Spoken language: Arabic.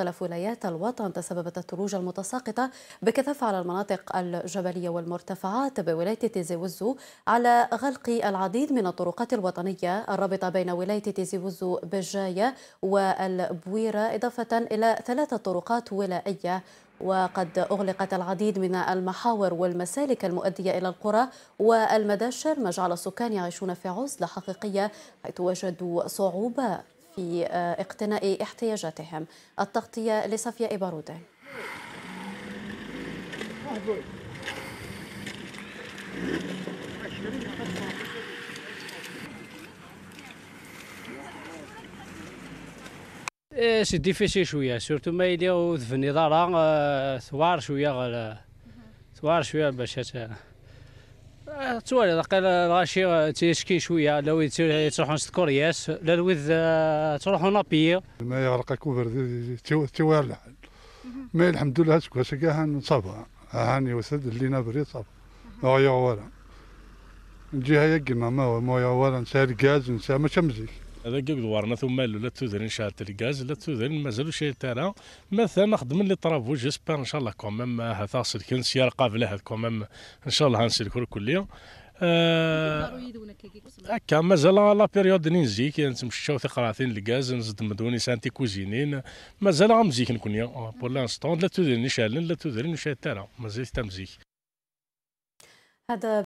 مختلف ولايات الوطن تسببت الثلوج المتساقطة بكثافة على المناطق الجبلية والمرتفعات بولاية تيزي وزو على غلق العديد من الطرقات الوطنية الرابطة بين ولاية تيزي وزو بجاية والبويرة إضافة إلى ثلاثة طرقات ولائية وقد أغلقت العديد من المحاور والمسالك المؤدية إلى القرى والمداشر ما جعل السكان يعيشون في عزلة حقيقية حيث وجدوا صعوبة في آه، اقتناء احتياجاتهم التغطية لصفية بارودة إيه، سي ديفيسي شويه سورتو ما يديرو في النظاره آه، ثوار شويه ثوار شويه باش توالي قال راشي آه، تيشكي شويه لو تروحوا كورياس لا الوذ تروحوا نابير ما يغرق الكوفر توالي الحال مي الحمد لله تكون هان صافا هاني وسد لينا بري صافا ما يغوالا الجهه يقنا ما ما يغوالها نسال غاز نسال ما شمزيك هذا كاك دوارنا ثم لا تودرين شات الغاز لا تودرين مازال شي تانا مثلا نخدم لي طرافو جيسبر ان شاء الله كومام آه، هذا كان سيار قابله هذا كومام ان شاء الله هانسير هنسلكو الكليه آه، هكا مازال لا بيريود نينزي كي يعني نتمشاو قراثين الغاز نزد مدوني سانتي كوزينين مازال غمزيك نكون آه، بور لانستون لا تودرين شالن لا تودرين شاتانا مازال تمزيك هذا